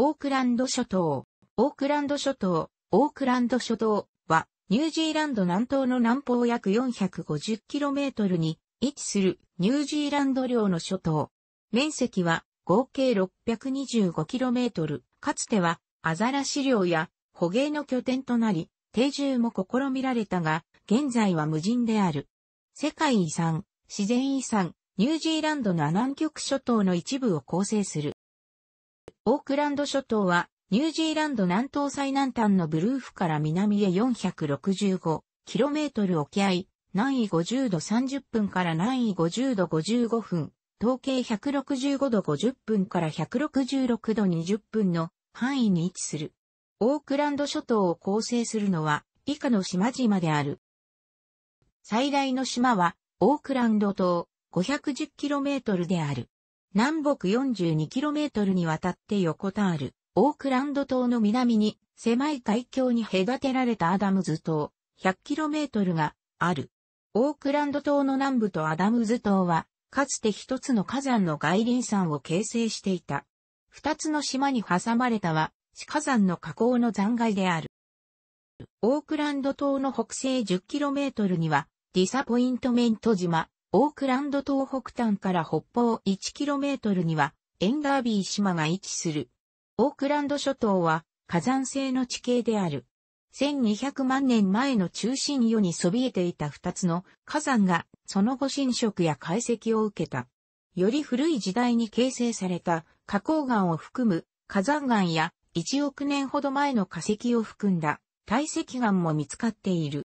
オークランド諸島。オークランド諸島、オークランド諸島は、ニュージーランド南東の南方約 450km に位置するニュージーランド領の諸島。面積は合計 625km、かつてはアザラシ領や捕鯨の拠点となり、定住も試みられたが、現在は無人である。世界遺産、自然遺産、ニュージーランドの南極諸島の一部を構成する。オークランド諸島は、ニュージーランド南東最南端のブルーフから南へ 465km 沖合、南緯50度30分から南緯50度55分、統計165度50分から166度20分の範囲に位置する。オークランド諸島を構成するのは以下の島々である。最大の島はオークランド島 510km である。南北 42km にわたって横たわる、オークランド島の南に、狭い海峡に隔てられたアダムズ島、100km がある。オークランド島の南部とアダムズ島は、かつて一つの火山の外輪山を形成していた。二つの島に挟まれたは、火山の河口の残骸である。オークランド島の北西 10km には、ディサポイントメント島、オークランド東北端から北方 1km には、エンダービー島が位置する。オークランド諸島は火山性の地形である。1200万年前の中心世にそびえていた二つの火山がその後侵食や解析を受けた。より古い時代に形成された花崗岩を含む火山岩や1億年ほど前の化石を含んだ堆積岩も見つかっている。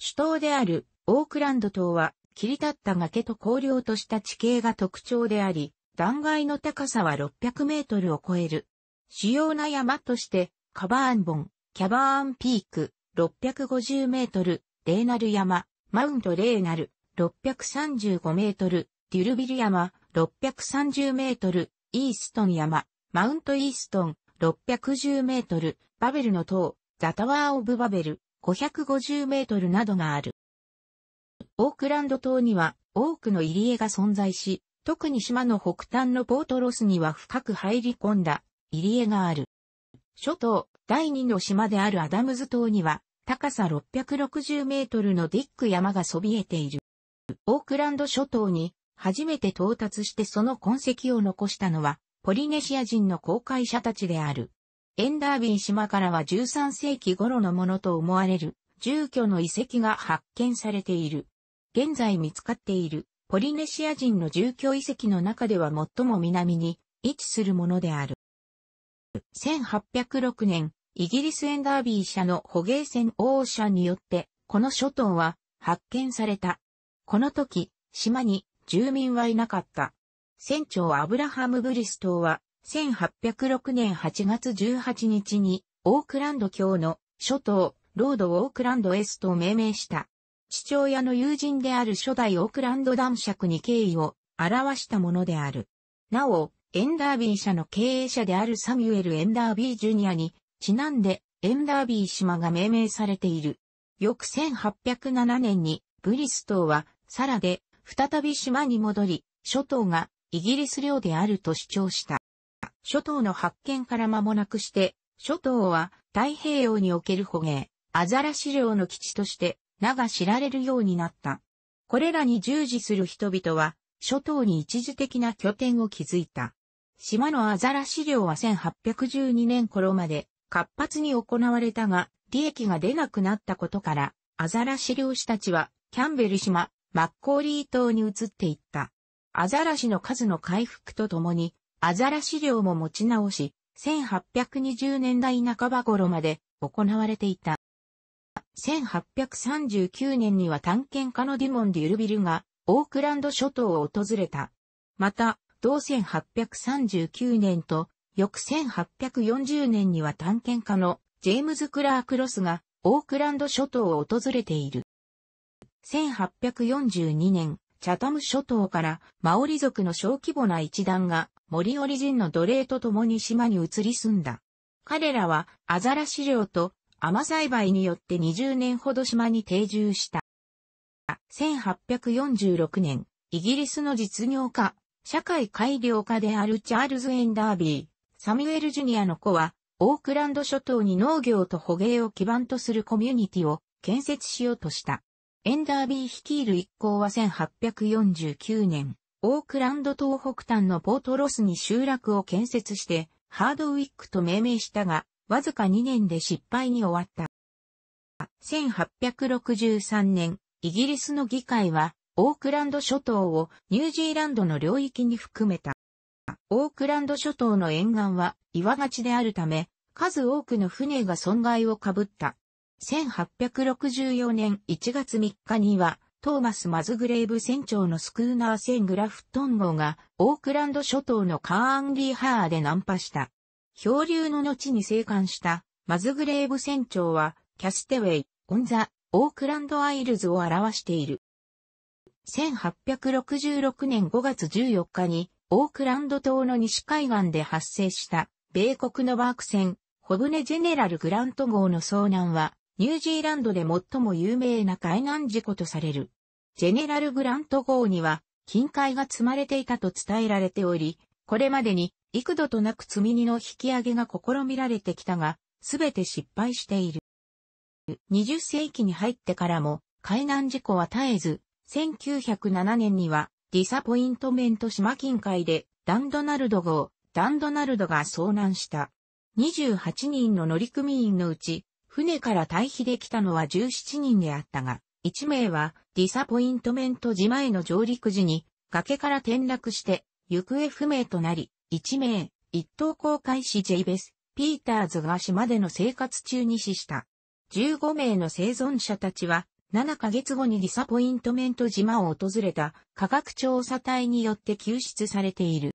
首都であるオークランド島は切り立った崖と荒涼とした地形が特徴であり、断崖の高さは600メートルを超える。主要な山として、カバーンボン、キャバーンピーク、650メートル、レーナル山、マウントレーナル、635メートル、デュルビル山、630メートル、イーストン山、マウントイーストン、610メートル、バベルの塔、ザタワーオブバベル、550メートルなどがある。オークランド島には多くの入り江が存在し、特に島の北端のポートロスには深く入り込んだ入り江がある。諸島第二の島であるアダムズ島には高さ660メートルのディック山がそびえている。オークランド諸島に初めて到達してその痕跡を残したのはポリネシア人の航海者たちである。エンダービン島からは13世紀頃のものと思われる住居の遺跡が発見されている。現在見つかっているポリネシア人の住居遺跡の中では最も南に位置するものである。1806年、イギリスエンダービー社の捕鯨船オーシャンによって、この諸島は発見された。この時、島に住民はいなかった。船長アブラハム・ブリス島は、1806年8月18日に、オークランド教の諸島、ロード・オークランド・エスと命名した。父親の友人である初代オークランド男爵に敬意を表したものである。なお、エンダービー社の経営者であるサミュエル・エンダービー・ジュニアにちなんでエンダービー島が命名されている。翌1807年にブリス島はサラで再び島に戻り、諸島がイギリス領であると主張した。諸島の発見から間もなくして、諸島は太平洋における捕鯨、アザラシ領の基地として名が知られるようになった。これらに従事する人々は、諸島に一時的な拠点を築いた。島のアザラシ漁は1812年頃まで活発に行われたが、利益が出なくなったことから、アザラシ漁師たちは、キャンベル島、マッコーリー島に移っていった。アザラシの数の回復とともに、アザラシ漁も持ち直し、1820年代半ば頃まで行われていた。1839年には探検家のデュモン・デュルビルが、オークランド諸島を訪れた。また、同1839年と、翌1840年には探検家のジェームズ・クラーク・ロスが、オークランド諸島を訪れている。1842年、チャタム諸島からマオリ族の小規模な一団がモリオリ人の奴隷と共に島に移り住んだ。彼らはアザラシ領と甘栽培によって20年ほど島に定住した。1846年、イギリスの実業家、社会改良家であるチャールズ・エンダービー、サミュエル・ジュニアの子は、オークランド諸島に農業と捕鯨を基盤とするコミュニティを建設しようとした。エンダービー率いる一行は1849年、オークランド東北端のポートロスに集落を建設して、ハードウィックと命名したが、わずか2年で失敗に終わった。1863年、イギリスの議会は、オークランド諸島をニュージーランドの領域に含めた。オークランド諸島の沿岸は岩がちであるため、数多くの船が損害をかぶった。1864年1月3日には、トーマス・マズグレーブ船長のスクーナー船グラフトン号が、オークランド諸島のカーンリーハーで難破した。漂流の後に生還したマズグレーブ船長は、キャステウェイ、オンザ、オークランドアイルズを表している。1866年5月14日に、オークランド島の西海岸で発生した、米国のバーク船、ホブネ・ジェネラル・グラント号の遭難は、ニュージーランドで最も有名な海難事故とされる。ジェネラル・グラント号には、金塊が積まれていたと伝えられており、これまでに幾度となく積み荷の引き上げが試みられてきたが、すべて失敗している。20世紀に入ってからも海難事故は絶えず、1907年にはディサポイントメント島近海でダンドナルド号、ダンドナルドが遭難した。28人の乗組員のうち、船から退避できたのは17人であったが、1名はディサポイントメント島への上陸時に崖から転落して行方不明となり、一名、一等航海士ジェイベス、ピーターズが島での生活中に死した。15名の生存者たちは、7ヶ月後にディサポイントメント島を訪れた科学調査隊によって救出されている。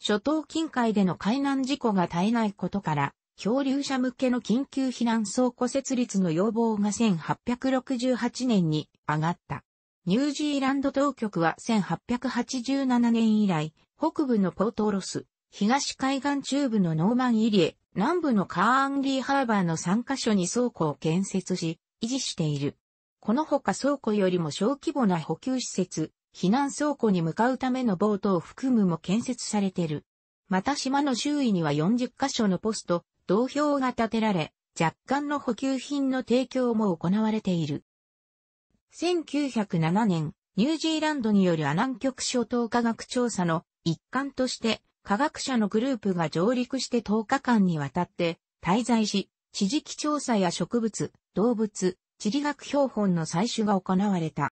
初等近海での海難事故が絶えないことから、漂流者向けの緊急避難倉庫設立の要望が1868年に上がった。ニュージーランド当局は1887年以来、北部のポートロス、東海岸中部のノーマン入江、南部のカーアンリーハーバーの3カ所に倉庫を建設し、維持している。このほか倉庫よりも小規模な補給施設、避難倉庫に向かうためのボートを含むも建設されている。また島の周囲には40カ所のポスト、同票が建てられ、若干の補給品の提供も行われている。1907年、ニュージーランドによるアナン極諸島科学調査の一環として、科学者のグループが上陸して10日間にわたって滞在し、地磁気調査や植物、動物、地理学標本の採取が行われた。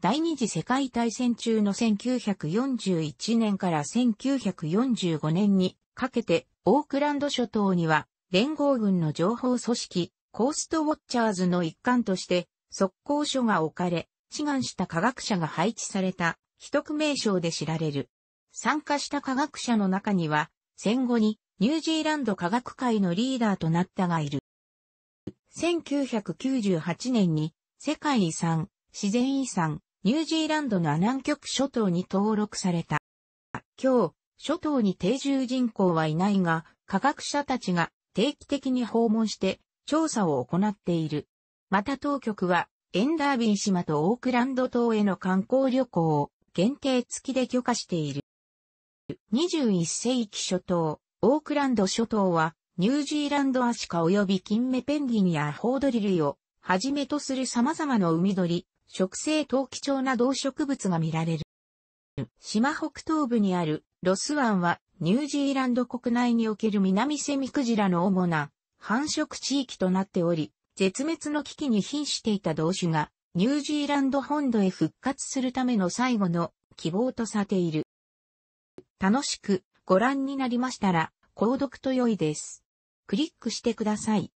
第二次世界大戦中の1941年から1945年にかけて、オークランド諸島には、連合軍の情報組織、コーストウォッチャーズの一環として、速攻所が置かれ、志願した科学者が配置された、一区名称で知られる。参加した科学者の中には、戦後にニュージーランド科学界のリーダーとなったがいる。1998年に世界遺産、自然遺産、ニュージーランドの南極諸島に登録された。今日、諸島に定住人口はいないが、科学者たちが定期的に訪問して調査を行っている。また当局は、エンダービン島とオークランド島への観光旅行を限定付きで許可している。21世紀初頭、オークランド諸島は、ニュージーランドアシカ及びキンメペンギンやホードリルイをはじめとする様々な海鳥、植生陶器重な動植物が見られる。島北東部にあるロス湾はニュージーランド国内における南セミクジラの主な繁殖地域となっており、絶滅の危機に瀕していた同種が、ニュージーランド本土へ復活するための最後の希望とされている。楽しくご覧になりましたら、購読と良いです。クリックしてください。